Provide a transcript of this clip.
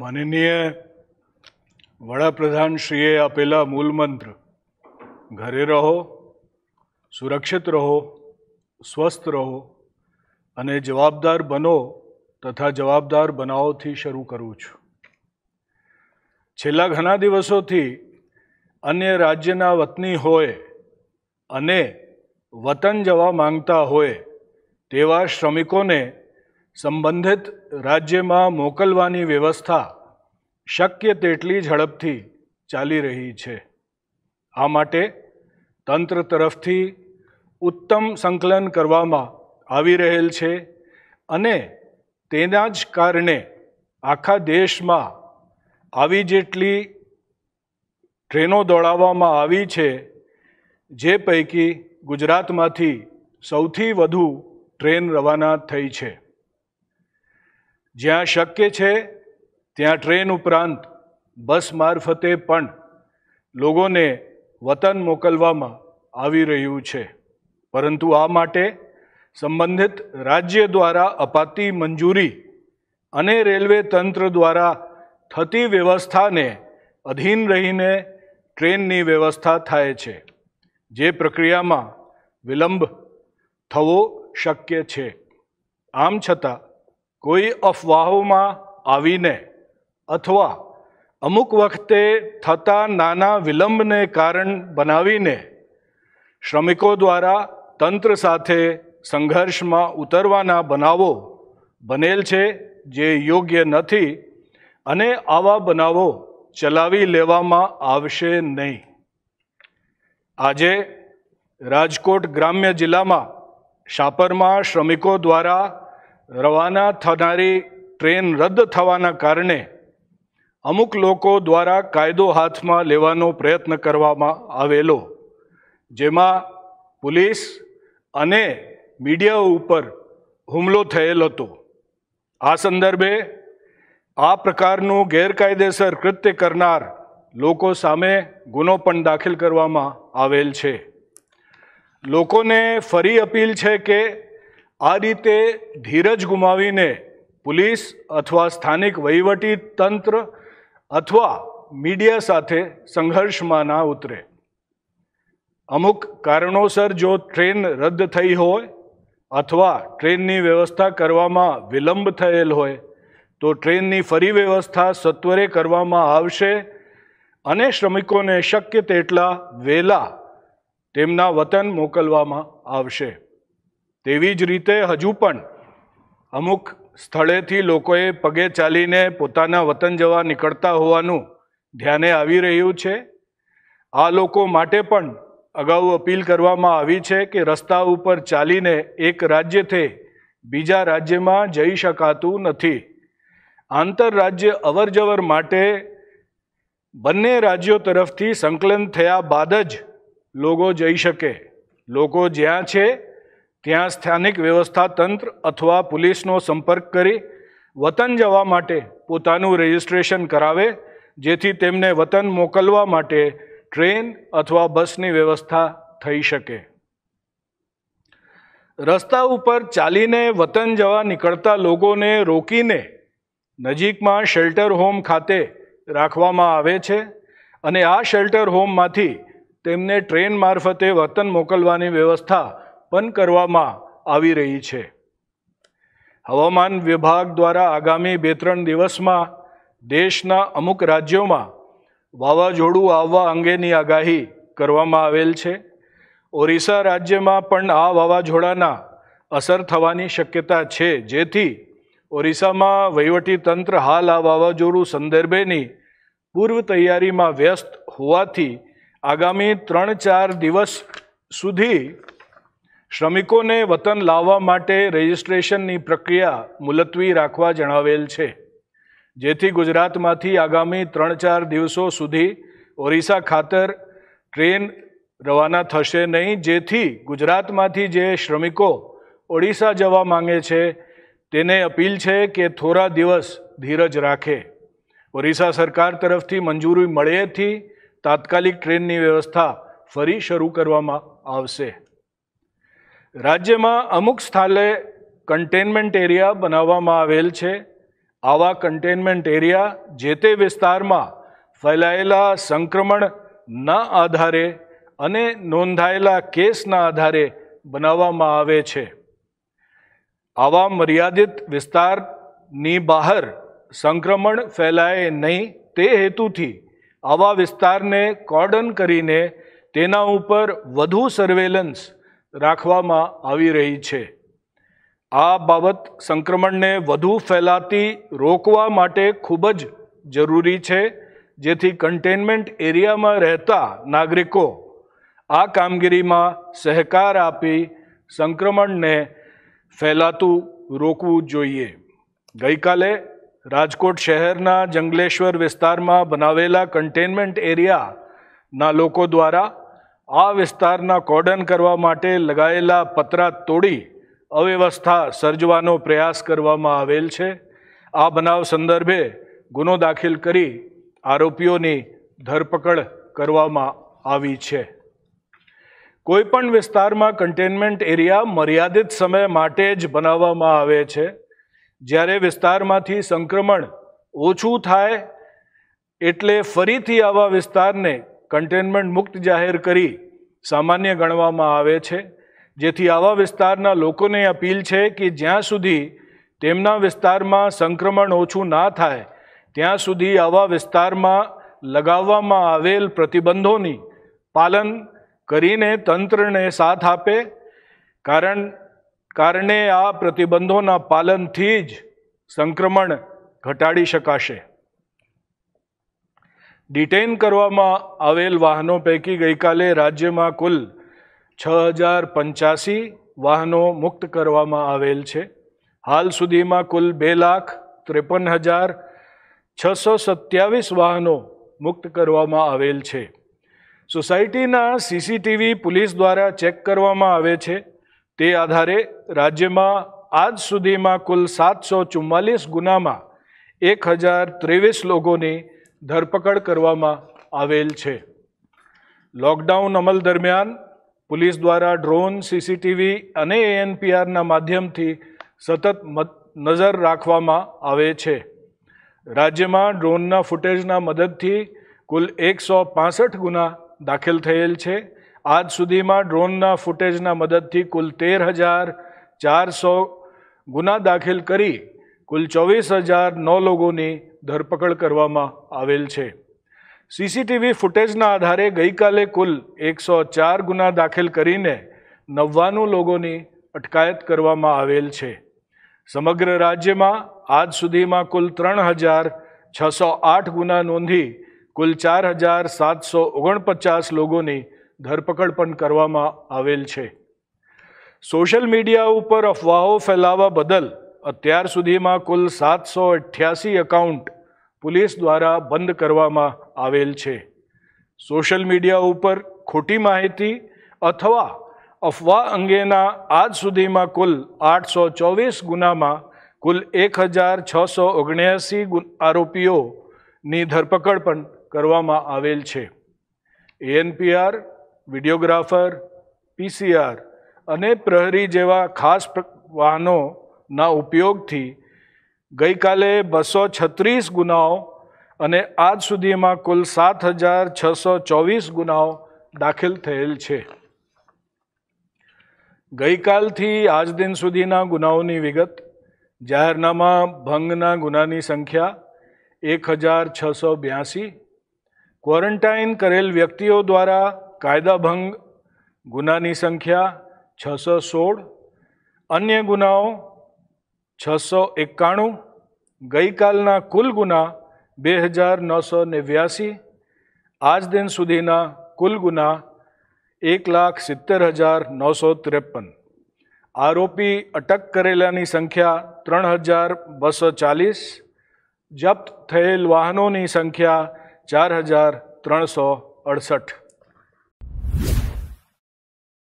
માનનીય વડાપ્રધાનશ્રીએ આપેલા મૂલમંત્ર ઘરે રહો સુરક્ષિત રહો સ્વસ્થ રહો અને જવાબદાર બનો તથા જવાબદાર બનાવોથી શરૂ કરું છું છેલ્લા ઘણા દિવસોથી અન્ય રાજ્યના વતની હોય અને વતન જવા માંગતા હોય તેવા શ્રમિકોને સંબંધિત રાજ્યમાં મોકલવાની વ્યવસ્થા શક્ય તેટલી ઝડપથી ચાલી રહી છે આ માટે તંત્ર તરફથી ઉત્તમ સંકલન કરવામાં આવી રહેલ છે અને તેના જ કારણે આખા દેશમાં આવી જેટલી ટ્રેનો દોડાવવામાં આવી છે જે પૈકી ગુજરાતમાંથી સૌથી વધુ ટ્રેન રવાના થઈ છે જ્યાં શક્ય છે ત્યાં ટ્રેન ઉપરાંત બસ મારફતે પણ લોકોને વતન મોકલવામાં આવી રહ્યું છે પરંતુ આ માટે સંબંધિત રાજ્ય દ્વારા અપાતી મંજૂરી અને રેલવે તંત્ર દ્વારા થતી વ્યવસ્થાને અધીન રહીને ટ્રેનની વ્યવસ્થા થાય છે જે પ્રક્રિયામાં વિલંબ થવો શક્ય છે આમ છતાં કોઈ અફવાહોમાં આવીને અથવા અમુક વખતે થતા નાના વિલંબને કારણ બનાવીને શ્રમિકો દ્વારા તંત્ર સાથે સંઘર્ષમાં ઉતરવાના બનાવો બનેલ છે જે યોગ્ય નથી અને આવા બનાવો ચલાવી લેવામાં આવશે નહીં આજે રાજકોટ ગ્રામ્ય જિલ્લામાં શાપરમાં શ્રમિકો દ્વારા રવાના થનારી ટ્રેન રદ થવાના કારણે અમુક લોકો દ્વારા કાયદો હાથમાં લેવાનો પ્રયત્ન કરવામાં આવેલો જેમાં પોલીસ અને મીડિયા ઉપર હુમલો થયેલ હતો આ સંદર્ભે આ પ્રકારનું ગેરકાયદેસર કૃત્ય કરનાર લોકો સામે ગુનો પણ દાખલ કરવામાં આવેલ છે લોકોને ફરી અપીલ છે કે આ રીતે ધીરજ ગુમાવીને પોલીસ અથવા સ્થાનિક વહીવટી તંત્ર અથવા મીડિયા સાથે સંઘર્ષમાં ના ઉતરે અમુક કારણોસર જો ટ્રેન રદ થઈ હોય અથવા ટ્રેનની વ્યવસ્થા કરવામાં વિલંબ થયેલ હોય તો ટ્રેનની ફરી વ્યવસ્થા સત્વરે કરવામાં આવશે અને શ્રમિકોને શક્ય તેટલા વહેલા તેમના વતન મોકલવામાં આવશે તેવી જ રીતે હજુ પણ અમુક સ્થળેથી લોકોએ પગે ચાલીને પોતાના વતન જવા નીકળતા હોવાનું ધ્યાને આવી રહ્યું છે આ લોકો માટે પણ અગાઉ અપીલ કરવામાં આવી છે કે રસ્તા ઉપર ચાલીને એક રાજ્યથી બીજા રાજ્યમાં જઈ શકાતું નથી આંતરરાજ્ય અવરજવર માટે બંને રાજ્યો તરફથી સંકલન થયા બાદ જ લોકો જઈ શકે લોકો જ્યાં છે ત્યાં સ્થાનિક વ્યવસ્થા તંત્ર અથવા પોલીસનો સંપર્ક કરી વતન જવા માટે પોતાનું રજિસ્ટ્રેશન કરાવે જેથી તેમને વતન મોકલવા માટે ટ્રેન અથવા બસની વ્યવસ્થા થઈ શકે રસ્તા ઉપર ચાલીને વતન જવા નીકળતા લોકોને રોકીને નજીકમાં શેલ્ટર હોમ ખાતે રાખવામાં આવે છે અને આ શેલ્ટર હોમમાંથી તેમને ટ્રેન મારફતે વતન મોકલવાની વ્યવસ્થા પણ કરવામાં આવી રહી છે હવામાન વિભાગ દ્વારા આગામી બે ત્રણ દિવસમાં દેશના અમુક રાજ્યોમાં વાવાઝોડું આવવા અંગેની આગાહી કરવામાં આવેલ છે ઓરિસ્સા રાજ્યમાં પણ આ વાવાઝોડાના અસર થવાની શક્યતા છે જેથી ઓરિસ્સામાં વહીવટીતંત્ર હાલ આ વાવાઝોડું સંદર્ભેની પૂર્વ તૈયારીમાં વ્યસ્ત હોવાથી આગામી ત્રણ ચાર દિવસ સુધી શ્રમિકોને વતન લાવવા માટે રજિસ્ટ્રેશનની પ્રક્રિયા મુલતવી રાખવા જણાવેલ છે જેથી ગુજરાતમાંથી આગામી ત્રણ ચાર દિવસો સુધી ઓરિસ્સા ખાતર ટ્રેન રવાના થશે નહીં જેથી ગુજરાતમાંથી જે શ્રમિકો ઓડિશા જવા માંગે છે તેને અપીલ છે કે થોડા દિવસ ધીરજ રાખે ઓરિસ્સા સરકાર તરફથી મંજૂરી મળેથી તાત્કાલિક ટ્રેનની વ્યવસ્થા ફરી શરૂ કરવામાં આવશે રાજ્યમાં અમુક સ્થાને કન્ટેનમેન્ટ એરિયા બનાવવામાં આવેલ છે આવા કન્ટેનમેન્ટ એરિયા જે તે વિસ્તારમાં ફેલાયેલા સંક્રમણના આધારે અને નોંધાયેલા કેસના આધારે બનાવવામાં આવે છે આવા મર્યાદિત વિસ્તારની બહાર સંક્રમણ ફેલાય નહીં તે હેતુથી આવા વિસ્તારને કોર્ડન કરીને તેના ઉપર વધુ સર્વેલન્સ રાખવામાં આવી રહી છે આ બાબત સંક્રમણને વધુ ફેલાતી રોકવા માટે ખૂબ જ જરૂરી છે જેથી કન્ટેનમેન્ટ એરિયામાં રહેતા નાગરિકો આ કામગીરીમાં સહકાર આપી સંક્રમણને ફેલાતું રોકવું જોઈએ ગઈકાલે રાજકોટ શહેરના જંગલેશ્વર વિસ્તારમાં બનાવેલા કન્ટેનમેન્ટ એરિયાના લોકો દ્વારા આ વિસ્તારના કોર્ડન કરવા માટે લગાયેલા પતરા તોડી અવ્યવસ્થા સર્જવાનો પ્રયાસ કરવામાં આવેલ છે આ બનાવ સંદર્ભે ગુનો દાખલ કરી આરોપીઓની ધરપકડ કરવામાં આવી છે કોઈપણ વિસ્તારમાં કન્ટેનમેન્ટ એરિયા મર્યાદિત સમય માટે જ બનાવવામાં આવે છે જ્યારે વિસ્તારમાંથી સંક્રમણ ઓછું થાય એટલે ફરીથી આવા વિસ્તારને કન્ટેનમેન્ટ મુક્ત જાહેર કરી સામાન્ય ગણવામાં આવે છે જેથી આવા વિસ્તારના લોકોને અપીલ છે કે જ્યાં સુધી તેમના વિસ્તારમાં સંક્રમણ ઓછું ના થાય ત્યાં સુધી આવા વિસ્તારમાં લગાવવામાં આવેલ પ્રતિબંધોની પાલન કરીને તંત્રને સાથ આપે કારણ કારણે આ પ્રતિબંધોના પાલનથી જ સંક્રમણ ઘટાડી શકાશે ડિટેઇન કરવામાં આવેલ વાહનો પૈકી ગઈકાલે રાજ્યમાં કુલ છ હજાર પંચ્યાસી વાહનો મુક્ત કરવામાં આવેલ છે હાલ સુધીમાં કુલ બે લાખ ત્રેપન હજાર છસો સત્યાવીસ વાહનો મુક્ત કરવામાં આવેલ છે સોસાયટીના સીસીટીવી પોલીસ દ્વારા ચેક કરવામાં આવે છે તે આધારે રાજ્યમાં આજ સુધીમાં કુલ સાતસો ચુમ્માલીસ ગુનામાં એક હજાર ત્રેવીસ લોકોની ધરપકડ કરવામાં આવેલ છે લોકડાઉન અમલ દરમિયાન પોલીસ દ્વારા ડ્રોન સીસીટીવી અને એએનપીઆરના માધ્યમથી સતત નજર રાખવામાં આવે છે રાજ્યમાં ડ્રોનના ફૂટેજના મદદથી કુલ એકસો પાસઠ ગુના દાખલ થયેલ છે આજ સુધીમાં ડ્રોનના ફૂટેજના મદદથી કુલ તેર હજાર ચારસો ગુના દાખલ કરી કુલ ચોવીસ હજાર નવ લોકોની ધરપકડ કરવામાં આવેલ છે સીસીટીવી ફૂટેજના આધારે ગઈકાલે કુલ એકસો ચાર ગુના દાખલ કરીને નવ્વાણું લોકોની અટકાયત કરવામાં આવેલ છે સમગ્ર રાજ્યમાં આજ સુધીમાં કુલ ત્રણ હજાર છસો આઠ ગુના નોંધી કુલ ચાર હજાર સાતસો ઓગણપચાસ લોકોની ધરપકડ પણ કરવામાં આવેલ છે સોશિયલ મીડિયા ઉપર અફવાઓ ફેલાવવા બદલ અત્યાર સુધીમાં કુલ સાતસો અઠ્યાસી એકાઉન્ટ પોલીસ દ્વારા બંધ કરવામાં આવેલ છે સોશિયલ મીડિયા ઉપર ખોટી માહિતી અથવા અફવા અંગેના આજ સુધીમાં કુલ આઠસો ચોવીસ ગુનામાં કુલ એક હજાર છસો ઓગણ્યાસી આરોપીઓની ધરપકડ પણ કરવામાં આવેલ છે એએનપીઆર વિડીયોગ્રાફર પીસીઆર અને પ્રહરી જેવા ખાસ વાહનોના ઉપયોગથી ગઈકાલે બસો છત્રીસ ગુનાઓ અને આજ સુધીમાં કુલ સાત હજાર છસો ચોવીસ ગુનાઓ દાખલ થયેલ છે ગઈકાલથી આજ દિન સુધીના ગુનાઓની વિગત જાહેરનામા ભંગના ગુનાની સંખ્યા એક હજાર છસો બ્યાસી ક્વોરન્ટાઇન કરેલ વ્યક્તિઓ દ્વારા કાયદાભંગ ગુનાની સંખ્યા છસો સોળ અન્ય ગુનાઓ છસો એકાણું ગઈકાલના કુલ ગુના બે હજાર નવસો નેવ્યાસી આજ દિન સુધીના કુલ ગુના એક લાખ સિત્તેર હજાર નવસો ત્રેપન આરોપી અટક કરેલાની સંખ્યા ત્રણ હજાર બસો ચાલીસ જપ્ત થયેલ વાહનોની સંખ્યા ચાર હજાર ત્રણસો અડસઠ